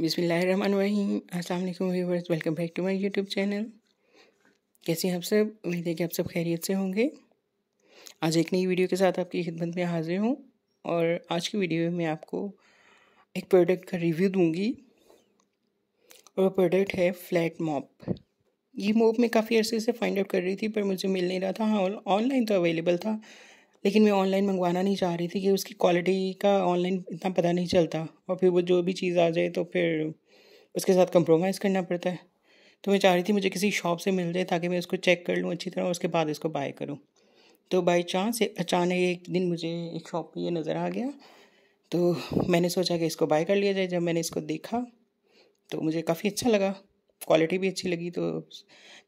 अस्सलाम वालेकुम viewers welcome back to my YouTube channel कैसे हैं आप सब उम्मीद है कि आप सब खैरियत से होंगे आज एक नई वीडियो के साथ आपकी खिदमत में हाजिर हूँ और आज की वीडियो में मैं आपको एक प्रोडक्ट का रिव्यू दूँगी और वो प्रोडक्ट है फ्लैट मॉप ये मॉप में काफ़ी अर्से से फाइंड आउट कर रही थी पर मुझे मिल नहीं रहा था हाँ ऑनलाइन तो अवेलेबल था लेकिन मैं ऑनलाइन मंगवाना नहीं चाह रही थी कि उसकी क्वालिटी का ऑनलाइन इतना पता नहीं चलता और फिर वो जो भी चीज़ आ जाए तो फिर उसके साथ कंप्रोमाइज़ करना पड़ता है तो मैं चाह रही थी मुझे किसी शॉप से मिल जाए ताकि मैं उसको चेक कर लूँ अच्छी तरह उसके बाद इसको बाय करूँ तो बाई चांस अचानक एक दिन मुझे एक शॉप पर यह नज़र आ गया तो मैंने सोचा कि इसको बाय कर लिया जाए जब मैंने इसको देखा तो मुझे काफ़ी अच्छा लगा क्वालिटी भी अच्छी लगी तो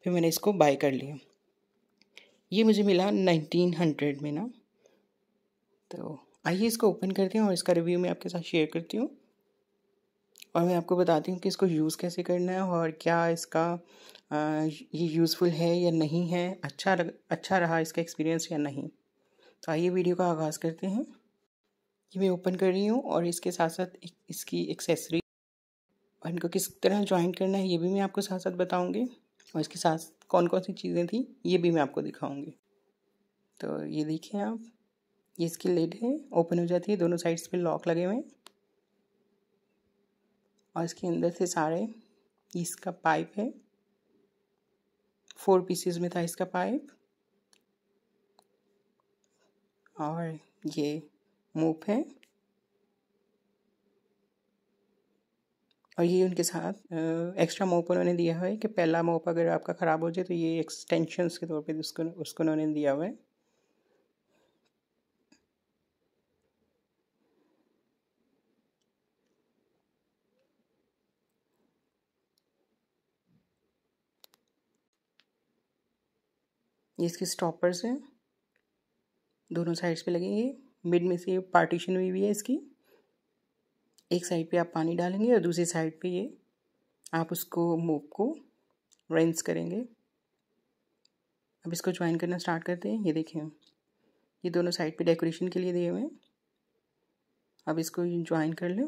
फिर मैंने इसको बाय कर लिया ये मुझे मिला नाइनटीन हंड्रेड में ना तो आइए इसको ओपन करती हूँ और इसका रिव्यू मैं आपके साथ शेयर करती हूँ और मैं आपको बताती हूँ कि इसको यूज़ कैसे करना है और क्या इसका ये यूज़फुल है या नहीं है अच्छा रग, अच्छा रहा इसका एक्सपीरियंस या नहीं तो आइए वीडियो का आगाज़ करते हैं ये मैं ओपन कर रही हूँ और इसके साथ साथ इसकी एक्सेसरी और इनको किस तरह ज्वाइन करना है ये भी मैं आपको साथ साथ बताऊँगी और इसके साथ कौन कौन सी चीज़ें थी ये भी मैं आपको दिखाऊँगी तो ये देखिए आप ये इसकी लिड है ओपन हो जाती है दोनों साइड्स पे लॉक लगे हुए हैं और इसके अंदर से सारे इसका पाइप है फोर पीसेस में था इसका पाइप और ये मूप है और ये उनके साथ एक्स्ट्रा मोप उन्होंने दिया हुआ है कि पहला मोप अगर आपका ख़राब हो जाए तो ये एक्सटेंशन के तौर पे उसको उसको उन्होंने दिया हुआ है ये इसके स्टॉपर्स हैं दोनों साइड्स पे लगेंगे मिड में से पार्टीशन हुई हुई है इसकी एक साइड पे आप पानी डालेंगे और दूसरी साइड पे ये आप उसको मोप को रेंस करेंगे अब इसको ज्वाइन करना स्टार्ट करते हैं ये देखें ये दोनों साइड पे डेकोरेशन के लिए दिए हुए हैं अब इसको ज्वाइन कर लें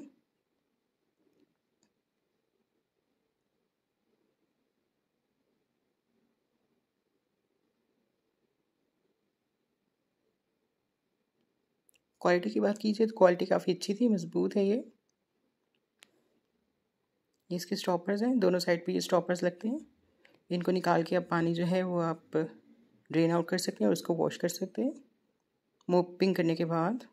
क्वालिटी की बात कीजिए तो क्वालिटी काफ़ी अच्छी थी मज़बूत है ये ये इसके स्टॉपर्स हैं दोनों साइड पे ये स्टॉपर्स लगते हैं इनको निकाल के आप पानी जो है वो आप ड्रेन आउट कर सकते हैं और उसको वॉश कर सकते हैं मोपिंग करने के बाद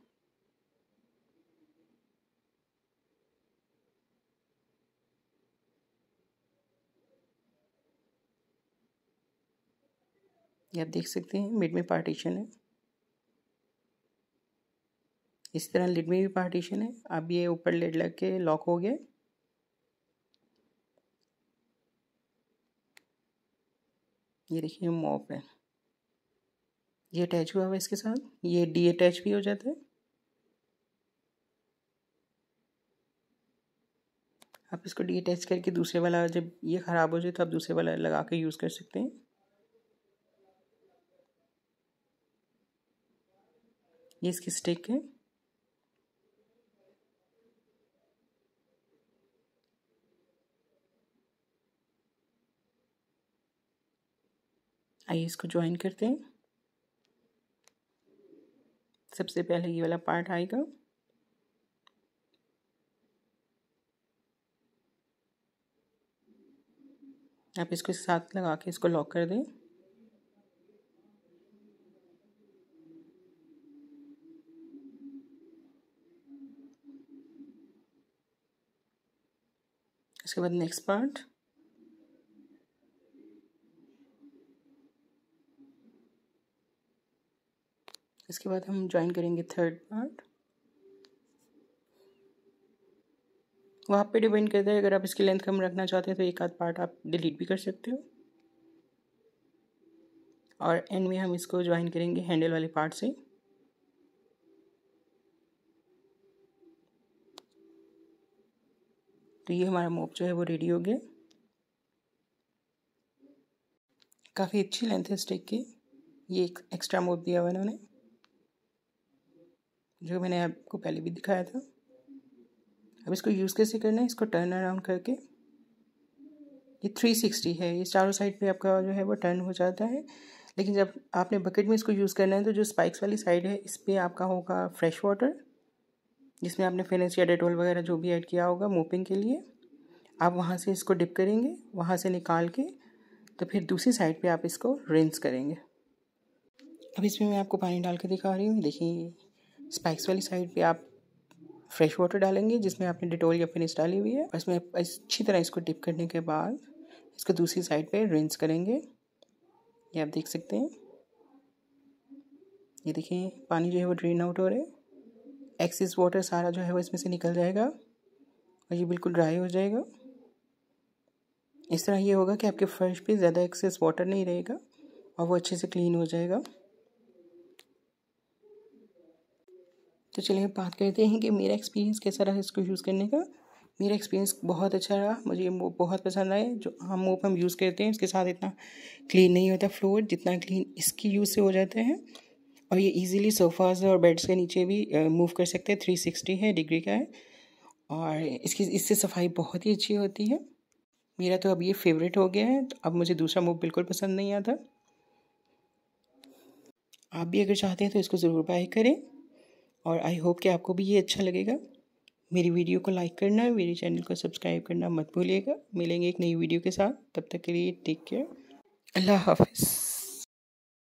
ये आप देख सकते हैं मिड में पार्टीशन है इस तरह लिड में भी पार्टीशन है अब ये ऊपर लेड लग के लॉक हो गया ये देखिए मॉप है ये अटैच हुआ हुआ इसके साथ ये डी अटैच भी हो जाता है आप इसको डी अटैच करके दूसरे वाला जब ये ख़राब हो जाए तो आप दूसरे वाला लगा के यूज़ कर सकते हैं ये इसकी स्टिक है आइए इसको ज्वाइन करते हैं सबसे पहले ये वाला पार्ट आएगा आप इसको साथ लगा के इसको लॉक कर दें इसके बाद नेक्स्ट पार्ट इसके बाद हम ज्वाइन करेंगे थर्ड पार्ट वहाँ पे डिपेंड करता है अगर आप इसकी लेंथ कम रखना चाहते हैं तो एक आध पार्ट आप डिलीट भी कर सकते हो और एंड में हम इसको ज्वाइन करेंगे हैंडल वाले पार्ट से तो ये हमारा मोप जो है वो रेडी हो गया काफ़ी अच्छी लेंथ है स्टेक की ये एक एक्स्ट्रा मोप दिया हुआ इन्होंने जो मैंने आपको पहले भी दिखाया था अब इसको यूज़ कैसे करना है इसको टर्न अराउंड करके ये थ्री सिक्सटी है ये चारों साइड पे आपका जो है वो टर्न हो जाता है लेकिन जब आपने बकेट में इसको यूज़ करना है तो जो स्पाइक्स वाली साइड है इस पर आपका होगा फ्रेश वाटर जिसमें आपने फेनेस या डेटोल वगैरह जो भी ऐड किया होगा मोपिंग के लिए आप वहाँ से इसको डिप करेंगे वहाँ से निकाल के तो फिर दूसरी साइड पे आप इसको रिंस करेंगे अब इसमें मैं आपको पानी डाल के दिखा रही हूँ देखिए स्पाइक्स वाली साइड पे आप फ्रेश वाटर डालेंगे जिसमें आपने डिटोल या फिनिश डाली हुई है और इसमें अच्छी तरह इसको डिप करने के बाद इसको दूसरी साइड पे रिंस करेंगे ये आप देख सकते हैं ये देखिए पानी जो है वो ड्रेन आउट हो रहा है एक्सेस वाटर सारा जो है वो इसमें से निकल जाएगा और ये बिल्कुल ड्राई हो जाएगा इस तरह ये होगा कि आपके फर्श पे ज़्यादा एक्सेस वाटर नहीं रहेगा और वो अच्छे से क्लीन हो जाएगा तो चलिए बात करते हैं कि मेरा एक्सपीरियंस कैसा रहा इसको यूज़ करने का मेरा एक्सपीरियंस बहुत अच्छा रहा मुझे वो बहुत पसंद आए जो आम मोप हम यूज़ करते हैं इसके साथ इतना क्लीन नहीं होता फ्लोर जितना क्लीन इसकी यूज़ से हो जाता है और ये इजीली सोफ़ाज और बेड्स के नीचे भी मूव कर सकते हैं थ्री सिक्सटी है डिग्री का है और इसकी इससे सफाई बहुत ही अच्छी होती है मेरा तो अब ये फेवरेट हो गया है तो अब मुझे दूसरा मूव बिल्कुल पसंद नहीं आता आप भी अगर चाहते हैं तो इसको ज़रूर बाय करें और आई होप कि आपको भी ये अच्छा लगेगा मेरी वीडियो को लाइक करना मेरे चैनल को सब्सक्राइब करना मत भूलिएगा मिलेंगे एक नई वीडियो के साथ तब तक के लिए टेक केयर अल्लाह हाफिज़